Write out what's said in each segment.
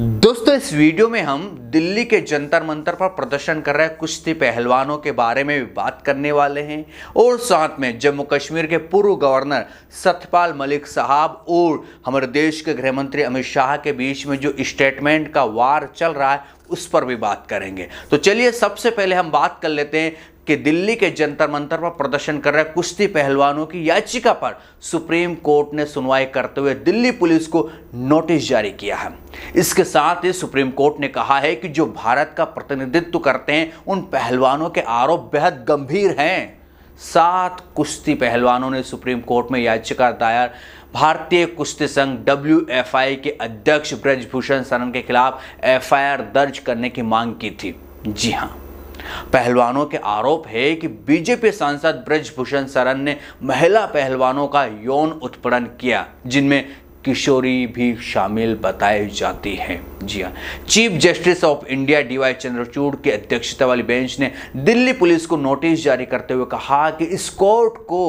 दोस्तों इस वीडियो में हम दिल्ली के जंतर मंतर पर प्रदर्शन कर रहे कुश्ती पहलवानों के बारे में भी बात करने वाले हैं और साथ में जम्मू कश्मीर के पूर्व गवर्नर सतपाल मलिक साहब और हमारे देश के गृह मंत्री अमित शाह के बीच में जो स्टेटमेंट का वार चल रहा है उस पर भी बात करेंगे तो चलिए सबसे पहले हम बात कर लेते हैं कि दिल्ली के जंतर मंतर पर प्रदर्शन कर रहे कुश्ती पहलवानों की याचिका पर सुप्रीम कोर्ट ने सुनवाई करते हुए दिल्ली पुलिस को नोटिस जारी किया है इसके साथ ही सुप्रीम कोर्ट ने कहा है कि जो भारत का प्रतिनिधित्व करते हैं उन पहलवानों के आरोप बेहद गंभीर हैं सात कुश्ती पहलवानों ने सुप्रीम कोर्ट में याचिका दायर भारतीय कुश्ती संघ डब्ल्यू के अध्यक्ष ब्रजभूषण सरन के खिलाफ एफआईआर दर्ज करने की मांग की थी जी हाँ पहलवानों के आरोप है कि बीजेपी सांसद ब्रजभूषण सरन ने महिला पहलवानों का यौन उत्पीड़न किया जिनमें किशोरी भी शामिल बताई जाती है जी हाँ chief justice of India DY Chandrachud की अध्यक्षता वाली बेंच ने दिल्ली पुलिस को नोटिस जारी करते हुए कहा कि इस कोर्ट को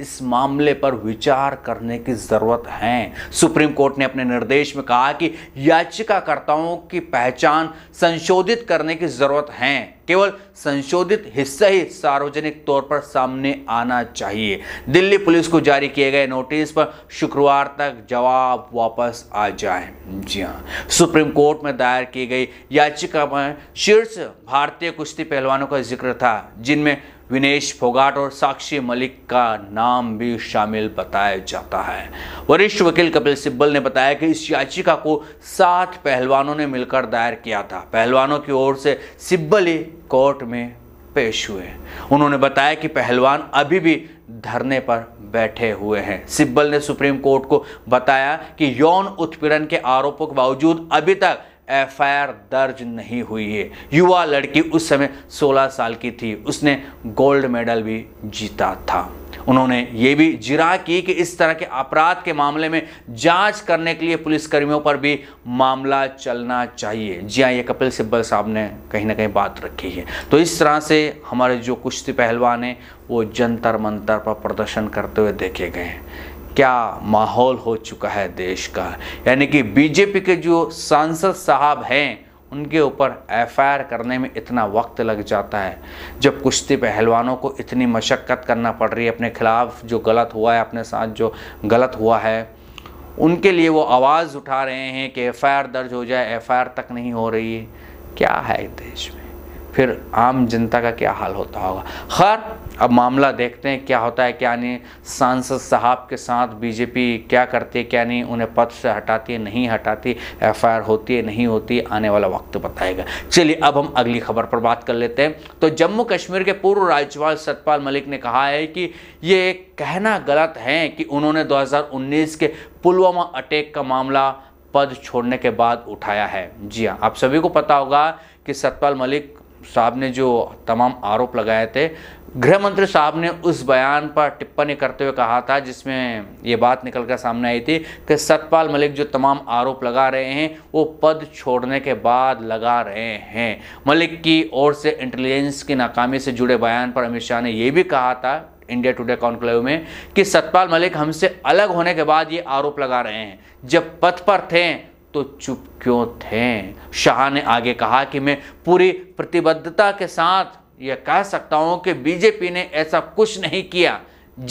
इस मामले पर विचार करने की ज़रूरत है सुप्रीम कोर्ट ने अपने निर्देश में कहा कि याचिकाकर्ताओं की पहचान संशोधित करने की ज़रूरत है केवल संशोधित हिस्सा ही सार्वजनिक तौर पर सामने आना चाहिए दिल्ली पुलिस को जारी किए गए नोटिस पर शुक्रवार तक जवाब वापस आ जाए जी हाँ सुप्रीम कोर्ट में दायर की गई याचिका में शीर्ष भारतीय कुश्ती पहलवानों का जिक्र था जिनमें विनेश फोगाट और साक्षी मलिक का नाम भी शामिल बताया जाता है वरिष्ठ वकील कपिल सिब्बल ने बताया कि इस याचिका को सात पहलवानों ने मिलकर दायर किया था पहलवानों की ओर से सिब्बल ही कोर्ट में पेश हुए उन्होंने बताया कि पहलवान अभी भी धरने पर बैठे हुए हैं सिब्बल ने सुप्रीम कोर्ट को बताया कि यौन उत्पीड़न के आरोपों के बावजूद अभी तक एफ दर्ज नहीं हुई है युवा लड़की उस समय 16 साल की थी उसने गोल्ड मेडल भी जीता था उन्होंने ये भी जिरा की कि इस तरह के अपराध के मामले में जांच करने के लिए पुलिसकर्मियों पर भी मामला चलना चाहिए जी हाँ ये कपिल सिब्बल साहब ने कहीं ना कहीं बात रखी है तो इस तरह से हमारे जो कुश्ती पहलवान हैं वो जंतर मंतर पर प्रदर्शन करते हुए देखे गए हैं क्या माहौल हो चुका है देश का यानी कि बीजेपी के जो सांसद साहब हैं उनके ऊपर एफआईआर करने में इतना वक्त लग जाता है जब कुश्ती पहलवानों को इतनी मशक्क़त करना पड़ रही है अपने खिलाफ जो गलत हुआ है अपने साथ जो गलत हुआ है उनके लिए वो आवाज़ उठा रहे हैं कि एफ़ दर्ज हो जाए एफ़ तक नहीं हो रही है क्या है देश में फिर आम जनता का क्या हाल होता होगा खैर अब मामला देखते हैं क्या होता है क्या नहीं सांसद साहब के साथ बीजेपी क्या करती है क्या नहीं उन्हें पद से हटाती है नहीं हटाती एफआईआर होती है नहीं होती आने वाला वक्त बताएगा चलिए अब हम अगली खबर पर बात कर लेते हैं तो जम्मू कश्मीर के पूर्व राज्यपाल सतपाल मलिक ने कहा है कि ये कहना गलत है कि उन्होंने उन्नीस के पुलवामा अटैक का मामला पद छोड़ने के बाद उठाया है जी हाँ आप सभी को पता होगा कि सतपाल मलिक साहब ने जो तमाम आरोप लगाए थे गृह मंत्री साहब ने उस बयान पर टिप्पणी करते हुए कहा था जिसमें ये बात निकल कर सामने आई थी कि सतपाल मलिक जो तमाम आरोप लगा रहे हैं वो पद छोड़ने के बाद लगा रहे हैं मलिक की ओर से इंटेलिजेंस की नाकामी से जुड़े बयान पर अमित शाह ने यह भी कहा था इंडिया टुडे कॉन्क्लेव में कि सतपाल मलिक हमसे अलग होने के बाद ये आरोप लगा रहे हैं जब पथ पर थे तो चुप क्यों थे शाह ने आगे कहा कि मैं पूरी प्रतिबद्धता के साथ यह कह सकता हूँ कि बीजेपी ने ऐसा कुछ नहीं किया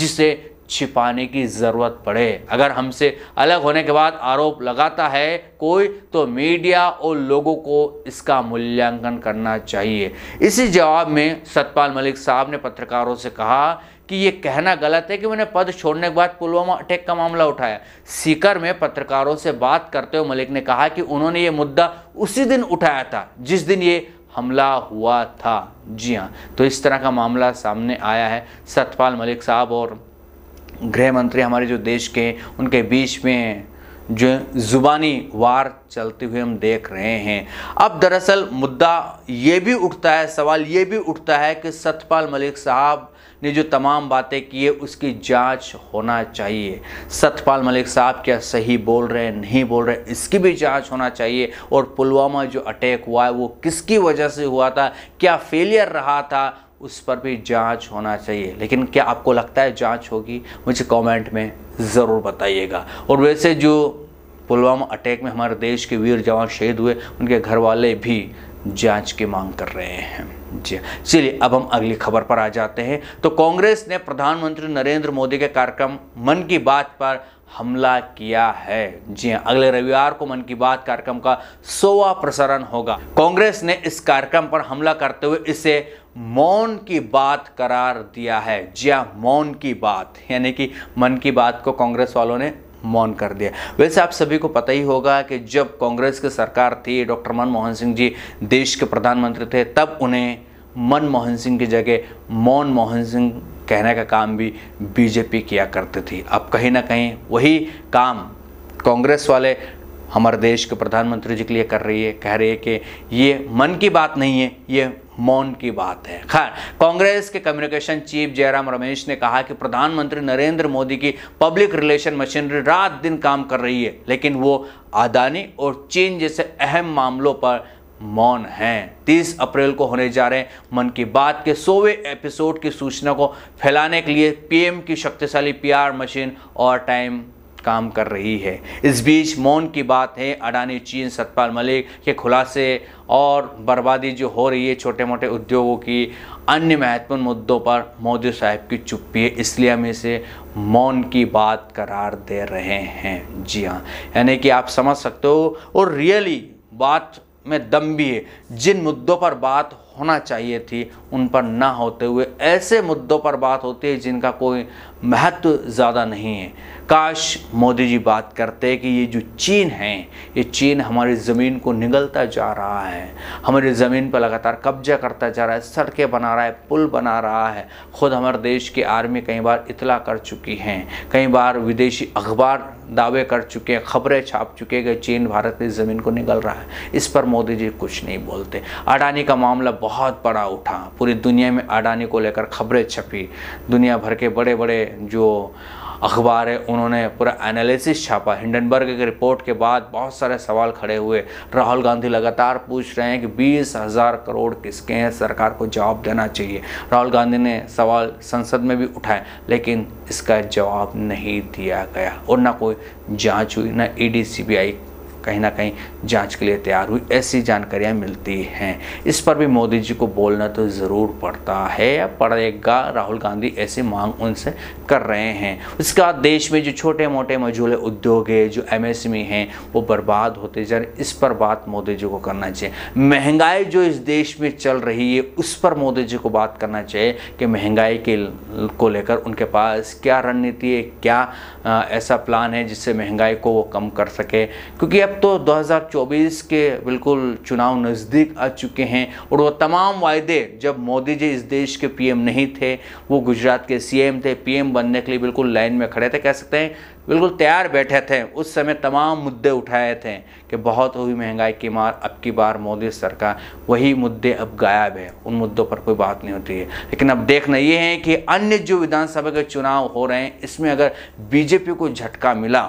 जिसे छिपाने की ज़रूरत पड़े अगर हमसे अलग होने के बाद आरोप लगाता है कोई तो मीडिया और लोगों को इसका मूल्यांकन करना चाहिए इसी जवाब में सतपाल मलिक साहब ने पत्रकारों से कहा कि ये कहना गलत है कि मैंने पद छोड़ने के बाद पुलवामा अटैक का मामला उठाया सीकर में पत्रकारों से बात करते हुए मलिक ने कहा कि उन्होंने ये मुद्दा उसी दिन उठाया था जिस दिन ये हमला हुआ था जी हाँ तो इस तरह का मामला सामने आया है सतपाल मलिक साहब और गृह मंत्री हमारे जो देश के उनके बीच में जो ज़ुबानी वार चलते हुए हम देख रहे हैं अब दरअसल मुद्दा ये भी उठता है सवाल ये भी उठता है कि सतपाल मलिक साहब ने जो तमाम बातें की है उसकी जांच होना चाहिए सतपाल मलिक साहब क्या सही बोल रहे हैं नहीं बोल रहे हैं इसकी भी जांच होना चाहिए और पुलवामा जो अटैक हुआ है वो किसकी वजह से हुआ था क्या फेलियर रहा था उस पर भी जांच होना चाहिए लेकिन क्या आपको लगता है जांच होगी मुझे कमेंट में ज़रूर बताइएगा और वैसे जो पुलवामा अटैक में हमारे देश के वीर जवान शहीद हुए उनके घर वाले भी जांच की मांग कर रहे हैं जी हाँ। चलिए अब हम अगली खबर पर आ जाते हैं तो कांग्रेस ने प्रधानमंत्री नरेंद्र मोदी के कार्यक्रम मन की बात पर हमला किया है जी हाँ अगले रविवार को मन की बात कार्यक्रम का सोवा प्रसारण होगा कांग्रेस ने इस कार्यक्रम पर हमला करते हुए इसे मौन की बात करार दिया है जी हाँ मौन की बात यानी कि मन की बात को कांग्रेस वालों ने मौन कर दिया वैसे आप सभी को पता ही होगा कि जब कांग्रेस की सरकार थी डॉक्टर मनमोहन सिंह जी देश के प्रधानमंत्री थे तब उन्हें मनमोहन सिंह की जगह मौन मोहन सिंह कहने का काम भी बीजेपी किया करती थी अब कहीं ना कहीं वही काम कांग्रेस वाले हमारे देश के प्रधानमंत्री जी के लिए कर रही है कह रही है कि ये मन की बात नहीं है ये मौन की बात है खैर कांग्रेस के कम्युनिकेशन चीफ जयराम रमेश ने कहा कि प्रधानमंत्री नरेंद्र मोदी की पब्लिक रिलेशन मशीनरी रात दिन काम कर रही है लेकिन वो अदानी और चीन जैसे अहम मामलों पर मौन हैं 30 अप्रैल को होने जा रहे हैं मन की बात के सोवे एपिसोड की सूचना को फैलाने के लिए पीएम की शक्तिशाली पीआर मशीन और टाइम काम कर रही है इस बीच मौन की बात है अडानी चीन सतपाल मलिक के खुलासे और बर्बादी जो हो रही है छोटे मोटे उद्योगों की अन्य महत्वपूर्ण मुद्दों पर मोदी साहब की चुप्पी है इसलिए हम इसे मौन की बात करार दे रहे हैं जी हाँ यानी कि आप समझ सकते हो और रियली बात में दम भी है जिन मुद्दों पर बात होना चाहिए थी उन पर ना होते हुए ऐसे मुद्दों पर बात होती है जिनका कोई महत्व ज़्यादा नहीं है काश मोदी जी बात करते कि ये जो चीन है ये चीन हमारी ज़मीन को निगलता जा रहा है हमारी ज़मीन पर लगातार कब्जा करता जा रहा है सड़कें बना रहा है पुल बना रहा है ख़ुद हमारे देश की आर्मी कई बार इतला कर चुकी हैं कई बार विदेशी अखबार दावे कर चुके हैं खबरें छाप चुके हैं कि चीन भारत की ज़मीन को निगल रहा है इस पर मोदी जी कुछ नहीं बोलते अडानी का मामला बहुत बड़ा उठा पूरी दुनिया में अडानी को लेकर खबरें छपी दुनिया भर के बड़े बड़े जो अखबार है उन्होंने पूरा एनालिसिस छापा हिंडनबर्ग की रिपोर्ट के बाद बहुत सारे सवाल खड़े हुए राहुल गांधी लगातार पूछ रहे हैं कि बीस हज़ार करोड़ किसके हैं सरकार को जवाब देना चाहिए राहुल गांधी ने सवाल संसद में भी उठाए लेकिन इसका जवाब नहीं दिया गया और ना कोई जांच हुई ना ई e सीबीआई कहीं ना कहीं जांच के लिए तैयार हुई ऐसी जानकारियां मिलती हैं इस पर भी मोदी जी को बोलना तो ज़रूर पड़ता है या पड़ेगा राहुल गांधी ऐसी मांग उनसे कर रहे हैं उसके बाद देश में जो छोटे मोटे मझूले उद्योग है जो एम हैं वो बर्बाद होते जा रहे इस पर बात मोदी जी को करना चाहिए महंगाई जो इस देश में चल रही है उस पर मोदी जी को बात करना चाहिए कि महंगाई के को लेकर उनके पास क्या रणनीति है क्या ऐसा प्लान है जिससे महंगाई को वो कम कर सके क्योंकि अब तो 2024 के बिल्कुल चुनाव नज़दीक आ चुके हैं और वो तमाम वायदे जब मोदी जी इस देश के पीएम नहीं थे वो गुजरात के सीएम थे पीएम बनने के लिए बिल्कुल लाइन में खड़े थे कह सकते हैं बिल्कुल तैयार बैठे थे उस समय तमाम मुद्दे उठाए थे कि बहुत हुई महंगाई की मार अब की बार मोदी सरकार वही मुद्दे अब गायब है उन मुद्दों पर कोई बात नहीं होती है लेकिन अब देखना ये है कि अन्य जो विधानसभा के चुनाव हो रहे हैं इसमें अगर बीजेपी को झटका मिला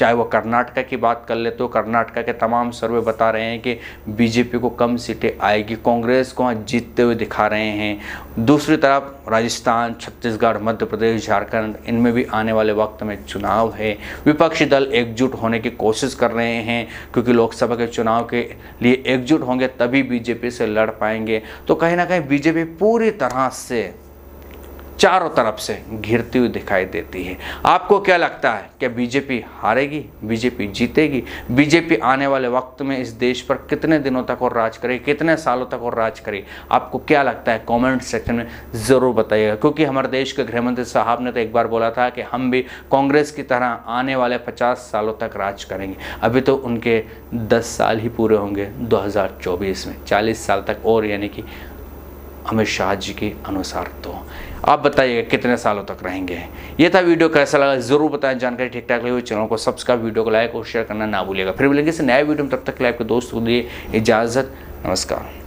चाहे वो कर्नाटका की बात कर ले तो कर्नाटका के तमाम सर्वे बता रहे हैं कि बीजेपी को कम सीटें आएगी कांग्रेस को जीतते हुए दिखा रहे हैं दूसरी तरफ राजस्थान छत्तीसगढ़ मध्य प्रदेश झारखंड इनमें भी आने वाले वक्त में चुनाव है विपक्षी दल एकजुट होने की कोशिश कर रहे हैं क्योंकि लोकसभा के चुनाव के लिए एकजुट होंगे तभी बीजेपी से लड़ पाएंगे तो कहीं ना कहीं बीजेपी पूरी तरह से चारों तरफ से घिरती हुई दिखाई देती है आपको क्या लगता है क्या बीजेपी हारेगी बीजेपी जीतेगी बीजेपी आने वाले वक्त में इस देश पर कितने दिनों तक और राज करेगी कितने सालों तक और राज करेगी आपको क्या लगता है कमेंट सेक्शन में ज़रूर बताइएगा क्योंकि हमारे देश के गृहमंत्री साहब ने तो एक बार बोला था कि हम भी कांग्रेस की तरह आने वाले पचास सालों तक राज करेंगे अभी तो उनके दस साल ही पूरे होंगे दो में चालीस साल तक और यानी कि अमित शाह जी के अनुसार तो आप बताइएगा कितने सालों तक रहेंगे ये था वीडियो कैसा लगा जरूर बताएं जानकारी ठीक ठाक लगी चैनल को सब्सक्राइब वीडियो को लाइक और शेयर करना ना भूलिएगा फिर मिलेंगे इस नए वीडियो में तब तक आपके दोस्त को दिए इजाज़त नमस्कार